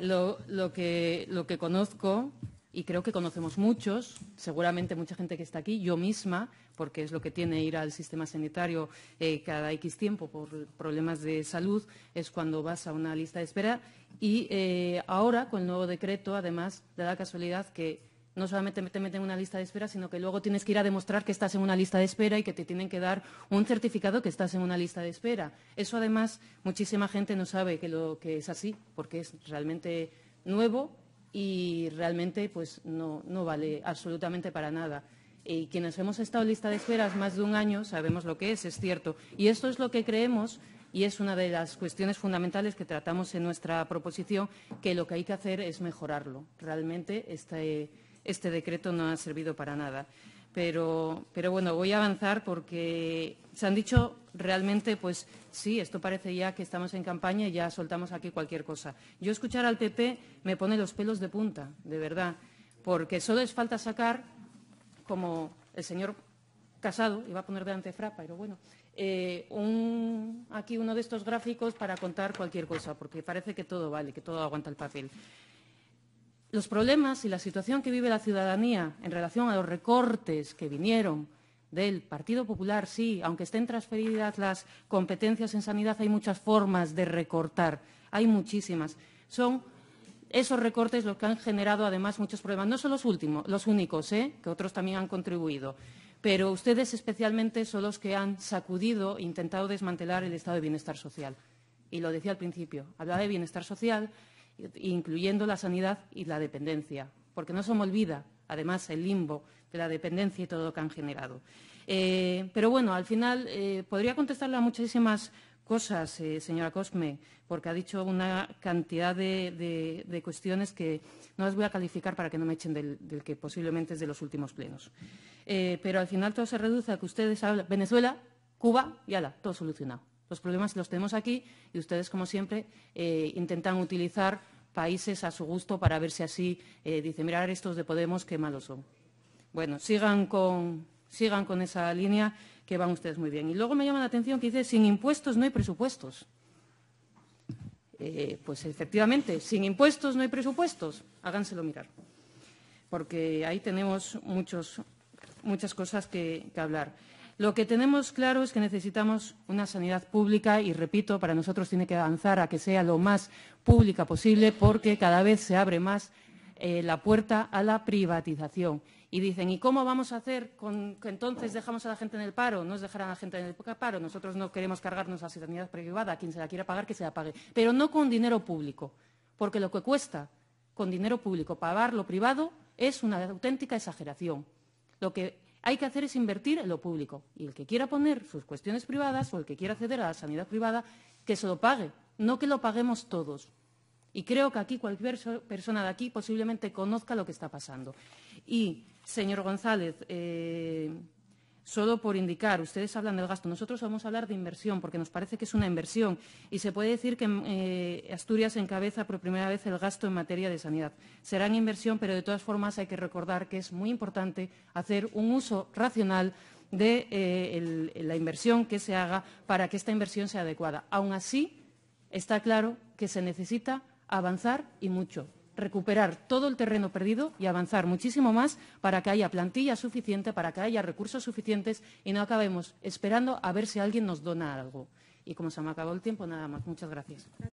lo, que, conozco, y creo que conocemos muchos, seguramente mucha gente que está aquí, yo misma, porque es lo que tiene ir al sistema sanitario eh, cada X tiempo por problemas de salud, es cuando vas a una lista de espera. Y eh, ahora, con el nuevo decreto, además, de la casualidad que no solamente te meten en una lista de espera, sino que luego tienes que ir a demostrar que estás en una lista de espera y que te tienen que dar un certificado que estás en una lista de espera. Eso, además, muchísima gente no sabe que, es así, porque es realmente nuevo y realmente pues, no, vale absolutamente para nada. Y quienes hemos estado en lista de esperas más de un año sabemos lo que es, es cierto. Y esto es lo que creemos y es una de las cuestiones fundamentales que tratamos en nuestra proposición, que lo que hay que hacer es mejorarlo. Realmente este, este decreto no ha servido para nada. Pero, bueno, voy a avanzar porque se han dicho realmente, pues sí, esto parece ya que estamos en campaña y ya soltamos aquí cualquier cosa. Yo escuchar al PP me pone los pelos de punta, de verdad, porque solo es falta sacar, como el señor Casado, iba a poner de antefrapa, pero bueno, eh, aquí uno de estos gráficos para contar cualquier cosa, porque parece que todo vale, que todo aguanta el papel los problemas y la situación que vive la ciudadanía en relación a los recortes que vinieron del Partido Popular, sí, aunque estén transferidas las competencias en sanidad, hay muchas formas de recortar, hay muchísimas. Son esos recortes los que han generado además muchos problemas, no son los últimos, los únicos, ¿eh? que otros también han contribuido, pero ustedes especialmente son los que han sacudido e intentado desmantelar el estado de bienestar social. Y lo decía al principio, hablaba de bienestar social, incluyendo la sanidad y la dependencia, porque no se me olvida, además, el limbo de la dependencia y todo lo que han generado. Eh, pero bueno, al final eh, podría contestarle a muchísimas cosas, eh, señora Cosme, porque ha dicho una cantidad de, cuestiones que no las voy a calificar para que no me echen del, del que posiblemente es de los últimos plenos. pero al final todo se reduce a que ustedes hablan Venezuela, Cuba y ala, todo solucionado. Los problemas los tenemos aquí y ustedes, como siempre, eh, intentan utilizar países a su gusto para ver si así eh, dicen, mirar estos de Podemos, qué malos son. Bueno, sigan con, sigan con esa línea que van ustedes muy bien. Y luego me llama la atención que dice, sin impuestos no hay presupuestos. Eh, pues efectivamente, sin impuestos no hay presupuestos. Háganselo mirar, porque ahí tenemos muchos, muchas cosas que hablar. Lo que tenemos claro es que necesitamos una sanidad pública y, repito, para nosotros tiene que avanzar a que sea lo más pública posible porque cada vez se abre más eh, la puerta a la privatización. Y dicen, ¿y cómo vamos a hacer con que entonces dejamos a la gente en el paro? No es dejar a la gente en el paro. Nosotros no queremos cargarnos la sanidad privada. Quien se la quiera pagar, que se la pague. Pero no con dinero público, porque lo que cuesta con dinero público pagar lo privado es una auténtica exageración. Lo que hay que hacer es invertir en lo público. Y el que quiera poner sus cuestiones privadas o el que quiera acceder a la sanidad privada, que se lo pague, no que lo paguemos todos. Y creo que aquí cualquier persona de aquí posiblemente conozca lo que está pasando. Y, señor González, eh, Solo por indicar, ustedes hablan del gasto, nosotros vamos a hablar de inversión porque nos parece que es una inversión y se puede decir que mm, eh, Asturias encabeza por primera vez el gasto en materia de sanidad. una inversión, pero de todas formas hay que recordar que es muy importante hacer un uso racional de eh, la inversión que se haga para que esta inversión sea adecuada. Aún así, está claro que se necesita avanzar y mucho recuperar todo el terreno perdido y avanzar muchísimo más para que haya plantilla suficiente, para que haya recursos suficientes y no acabemos esperando a ver si alguien nos dona algo. Y como se me acabó el tiempo, nada más. Muchas gracias.